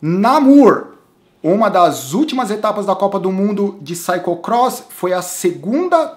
Namur. Uma das últimas etapas da Copa do Mundo de cyclocross foi a segunda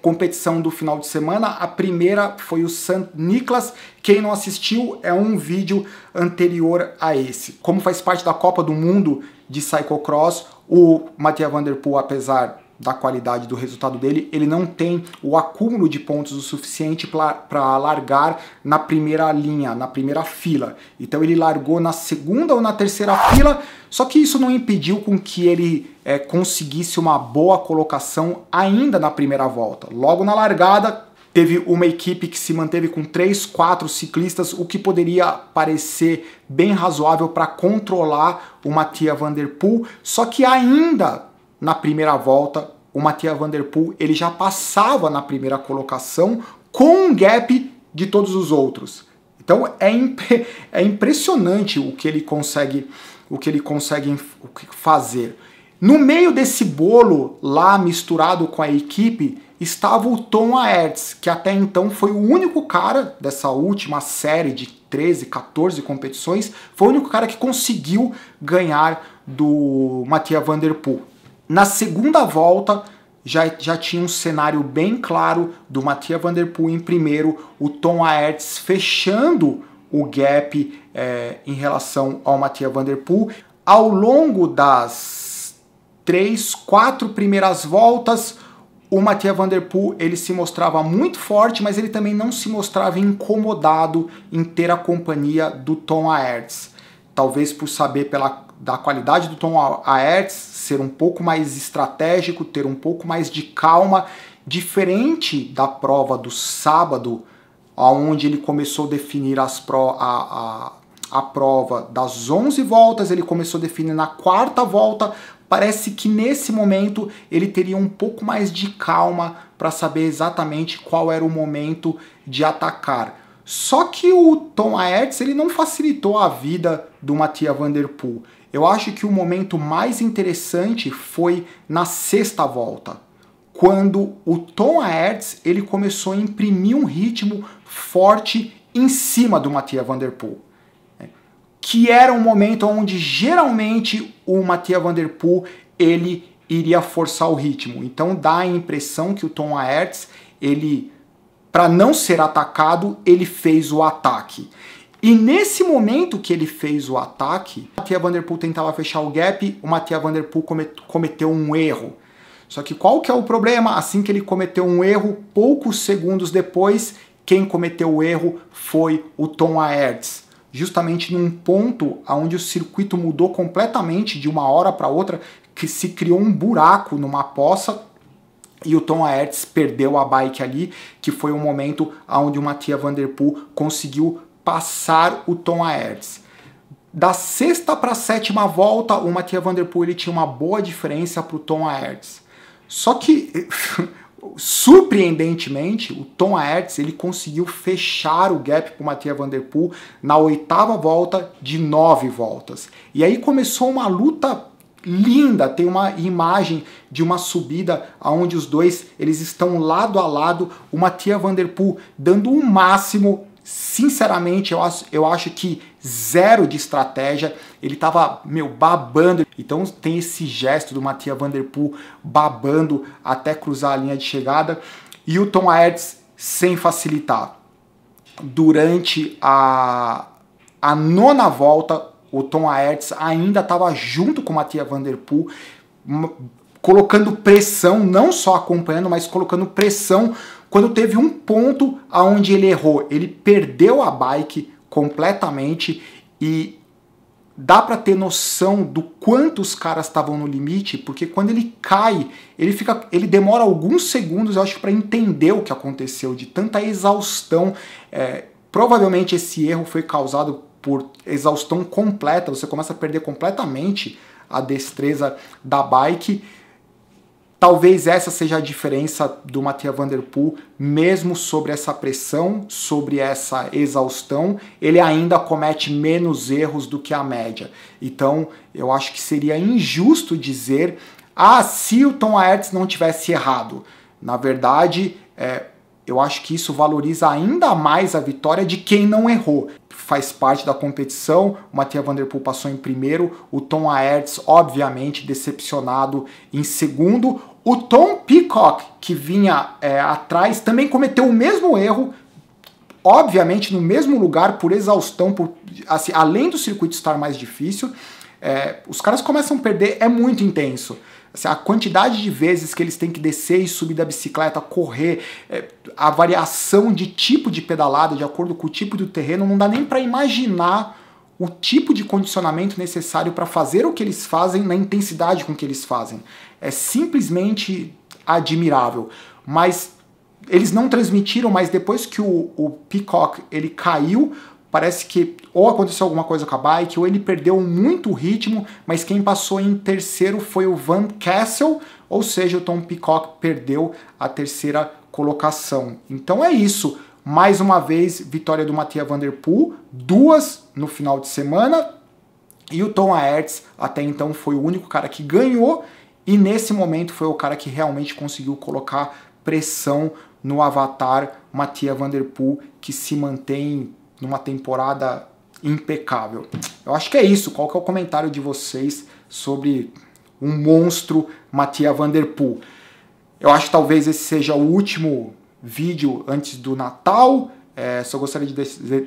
competição do final de semana. A primeira foi o St. Nicolas. Quem não assistiu é um vídeo anterior a esse. Como faz parte da Copa do Mundo de cyclocross, o Matheus Vanderpool, apesar da qualidade do resultado dele, ele não tem o acúmulo de pontos o suficiente para largar na primeira linha, na primeira fila. Então ele largou na segunda ou na terceira fila, só que isso não impediu com que ele é, conseguisse uma boa colocação ainda na primeira volta. Logo na largada, teve uma equipe que se manteve com três quatro ciclistas, o que poderia parecer bem razoável para controlar o Mattia Vanderpool, só que ainda na primeira volta o Matheus Vanderpool ele já passava na primeira colocação com um gap de todos os outros. Então é, é impressionante o que ele consegue o que ele consegue fazer. No meio desse bolo lá misturado com a equipe estava o Tom Aerts, que até então foi o único cara dessa última série de 13, 14 competições, foi o único cara que conseguiu ganhar do Matheus Vanderpool. Na segunda volta, já, já tinha um cenário bem claro do Matia Van Der Poel em primeiro, o Tom Aerts fechando o gap é, em relação ao Matia Van Der Poel. Ao longo das três, quatro primeiras voltas, o Matia Van Der Poel ele se mostrava muito forte, mas ele também não se mostrava incomodado em ter a companhia do Tom Aerts. Talvez por saber pela da qualidade do Tom Aerts ser um pouco mais estratégico, ter um pouco mais de calma, diferente da prova do sábado, onde ele começou a definir as pro, a, a, a prova das 11 voltas, ele começou a definir na quarta volta. Parece que nesse momento ele teria um pouco mais de calma para saber exatamente qual era o momento de atacar. Só que o Tom Aerts ele não facilitou a vida do Matia Vanderpool. Eu acho que o momento mais interessante foi na sexta volta, quando o Tom Aerts ele começou a imprimir um ritmo forte em cima do Matheus Vanderpool, né? que era um momento onde geralmente o Matheus Vanderpool ele iria forçar o ritmo. Então dá a impressão que o Tom Aerts ele para não ser atacado, ele fez o ataque. E nesse momento que ele fez o ataque, a Tia Vanderpool tentava fechar o gap, o Matia Vanderpool cometeu um erro. Só que qual que é o problema? Assim que ele cometeu um erro, poucos segundos depois, quem cometeu o erro foi o Tom Aerts. Justamente num ponto onde o circuito mudou completamente de uma hora para outra, que se criou um buraco numa poça e o Tom Aerts perdeu a bike ali, que foi o momento onde o Matia Vanderpool conseguiu passar o Tom Aertz. Da sexta para a sétima volta, o Mathieu Van Der Poel tinha uma boa diferença para o Tom Aertz. Só que, surpreendentemente, o Tom Aertz ele conseguiu fechar o gap para o Mathieu Van Der Poel na oitava volta de nove voltas. E aí começou uma luta linda, tem uma imagem de uma subida onde os dois eles estão lado a lado, o Mathieu Van Der Poel dando o máximo sinceramente, eu acho, eu acho que zero de estratégia. Ele tava, meu, babando. Então tem esse gesto do Matias Vanderpool babando até cruzar a linha de chegada. E o Tom Aerts sem facilitar. Durante a, a nona volta, o Tom Aerts ainda estava junto com o Matias Vanderpool, colocando pressão, não só acompanhando, mas colocando pressão quando teve um ponto aonde ele errou, ele perdeu a bike completamente e dá para ter noção do quanto os caras estavam no limite, porque quando ele cai, ele fica, ele demora alguns segundos, eu acho, para entender o que aconteceu de tanta exaustão. É, provavelmente esse erro foi causado por exaustão completa. Você começa a perder completamente a destreza da bike. Talvez essa seja a diferença do Matheus Vanderpool, mesmo sobre essa pressão, sobre essa exaustão, ele ainda comete menos erros do que a média. Então, eu acho que seria injusto dizer, ah, se o Tom Aerts não tivesse errado. Na verdade, é, eu acho que isso valoriza ainda mais a vitória de quem não errou. Faz parte da competição, o Matheus Vanderpool passou em primeiro, o Tom Aerts, obviamente, decepcionado em segundo. O Tom Peacock, que vinha é, atrás, também cometeu o mesmo erro, obviamente no mesmo lugar, por exaustão, por, assim, além do circuito estar mais difícil é, os caras começam a perder, é muito intenso. Assim, a quantidade de vezes que eles têm que descer e subir da bicicleta, correr, é, a variação de tipo de pedalada de acordo com o tipo do terreno, não dá nem para imaginar o tipo de condicionamento necessário para fazer o que eles fazem na intensidade com que eles fazem. É simplesmente admirável. Mas eles não transmitiram, mas depois que o, o Peacock ele caiu, parece que ou aconteceu alguma coisa com a bike, ou ele perdeu muito o ritmo, mas quem passou em terceiro foi o Van Castle, ou seja, o Tom Peacock perdeu a terceira colocação. Então é isso. Mais uma vez, vitória do Matheus Vanderpool, duas no final de semana. E o Tom Aerts até então foi o único cara que ganhou e nesse momento foi o cara que realmente conseguiu colocar pressão no avatar Matheus Vanderpool, que se mantém numa temporada impecável. Eu acho que é isso. Qual que é o comentário de vocês sobre um monstro Matias Vanderpool? Eu acho que talvez esse seja o último vídeo antes do Natal. É, só gostaria de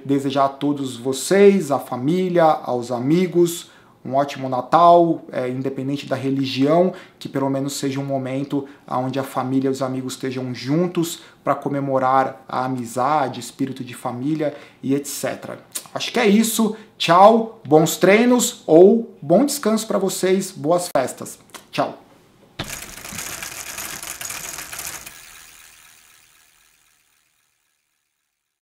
desejar a todos vocês, à família, aos amigos, um ótimo Natal, é, independente da religião, que pelo menos seja um momento onde a família e os amigos estejam juntos para comemorar a amizade, espírito de família e etc. Acho que é isso. Tchau, bons treinos ou bom descanso para vocês, boas festas. Tchau.